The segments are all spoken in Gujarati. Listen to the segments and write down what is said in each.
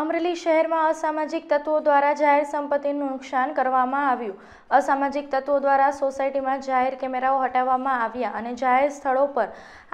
અમરેલી શહેરમાં અસામાજિક તત્વો દ્વારા જાહેર સંપત્તિનું નુકસાન કરવામાં આવ્યું અસામાજિક તત્વો દ્વારા સોસાયટીમાં જાહેર કેમેરાઓ હટાવવામાં આવ્યા અને જાહેર સ્થળો પર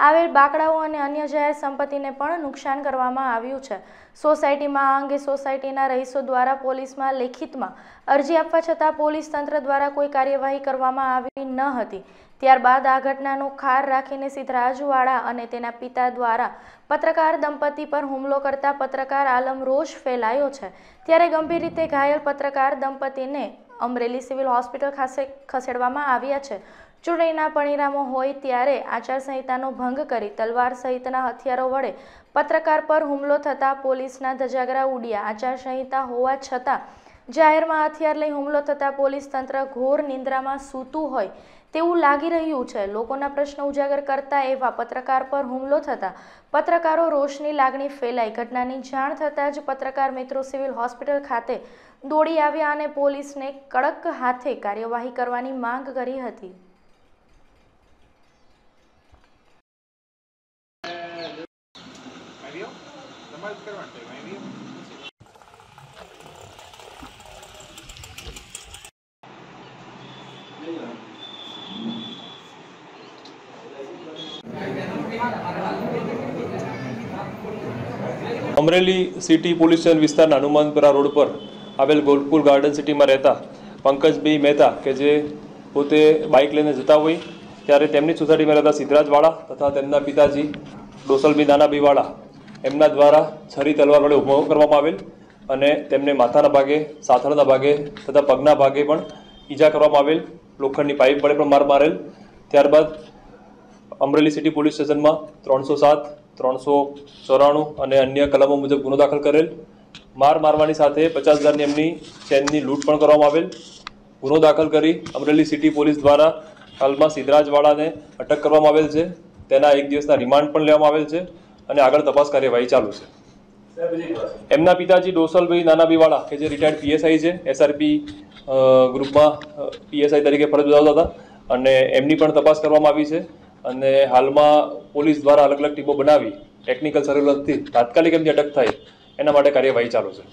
આવેલ બાકડાઓ અને અન્ય જાહેર સંપત્તિને પણ નુકસાન કરવામાં આવ્યું છે સોસાયટીમાં આ અંગે સોસાયટીના રહીશો દ્વારા પોલીસમાં લેખિતમાં અરજી આપવા છતાં પોલીસ તંત્ર દ્વારા કોઈ કાર્યવાહી કરવામાં આવી ન હતી ત્યારબાદ આ ઘટનાનો ખાર રાખીને સિદ્ધરાજવાળા અને તેના પિતા દ્વારા પત્રકાર દંપતી પર હુમલો કરતા પત્રકાર આલમ રોષ ફેલાયો છે ત્યારે ગંભીર રીતે ઘાયલ પત્રકાર દંપતીને અમરેલી સિવિલ હોસ્પિટલ ખાસે ખસેડવામાં આવ્યા છે ચૂંટણીના પરિણામો હોય ત્યારે આચારસંહિતાનો ભંગ કરી તલવાર સહિતના હથિયારો વડે પત્રકાર પર હુમલો થતાં પોલીસના ધજાગરા ઉડ્યા આચારસંહિતા હોવા છતાં જાહેરમાં હથિયાર લઈ હુમલો થતાં પોલીસ તંત્ર ઘોર નિંદ્રામાં સૂતું હોય તેવું લાગી રહ્યું છે લોકોના પ્રશ્નો ઉજાગર કરતા એવા પત્રકાર પર હુમલો થતાં પત્રકારો રોષની લાગણી ફેલાઈ ઘટનાની જાણ થતાં જ પત્રકાર મિત્રો સિવિલ હોસ્પિટલ ખાતે દોડી આવ્યા અને પોલીસને કડક હાથે કાર્યવાહી કરવાની માંગ કરી હતી Mario, la Amreli city police station વિસ્તારના હનુમાનપુરા રોડ પર આવેલ ગોલપુર ગાર્ડન સિટીમાં રહેતા પંકજભાઈ મહેતા કે જે પોતે બાઇક લઈને જતા હોય ત્યારે તેમની સોસાયટીમાં રહેતા સિદ્ધરાજવાળા તથા તેમના પિતાજી ડોસલભાઈ નાનાભાઈવાળા એમના દ્વારા છરી તલવાર વડે ઉભો કરવામાં આવેલ અને તેમને માથાના ભાગે સાથળના ભાગે તથા પગના ભાગે પણ ઈજા કરવામાં આવેલ લોખંડની પાઇપ વડે પણ માર મારેલ ત્યારબાદ અમરેલી સિટી પોલીસ સ્ટેશનમાં ત્રણસો સાત ત્રણસો ચોરાણું અને અન્ય કલમો મુજબ ગુનો દાખલ કરેલ માર મારવાની સાથે પચાસ હજારની એમની ચેનની લૂંટ પણ કરવામાં આવેલ ગુનો દાખલ કરી અમરેલી સિટી પોલીસ દ્વારા હાલમાં સિદ્ધરાજવાળાને અટક કરવામાં આવેલ છે તેના એક દિવસના રિમાન્ડ પણ લેવામાં આવેલ છે અને આગળ તપાસ કાર્યવાહી ચાલુ છે એમના પિતાજી ડોસલભાઈ નાનાભીવાળા કે જે રિટાયર્ડ પીએસઆઈ છે એસઆરપી ગ્રુપમાં પીએસઆઈ તરીકે ફરજ બજાવતા હતા અને એમની પણ તપાસ કરવામાં આવી છે અને હાલમાં પોલીસ દ્વારા અલગ અલગ ટીમો બનાવી ટેકનિકલ સર્વેલન્સથી તાત્કાલિક એમની અટક થાય એના માટે કાર્યવાહી ચાલુ છે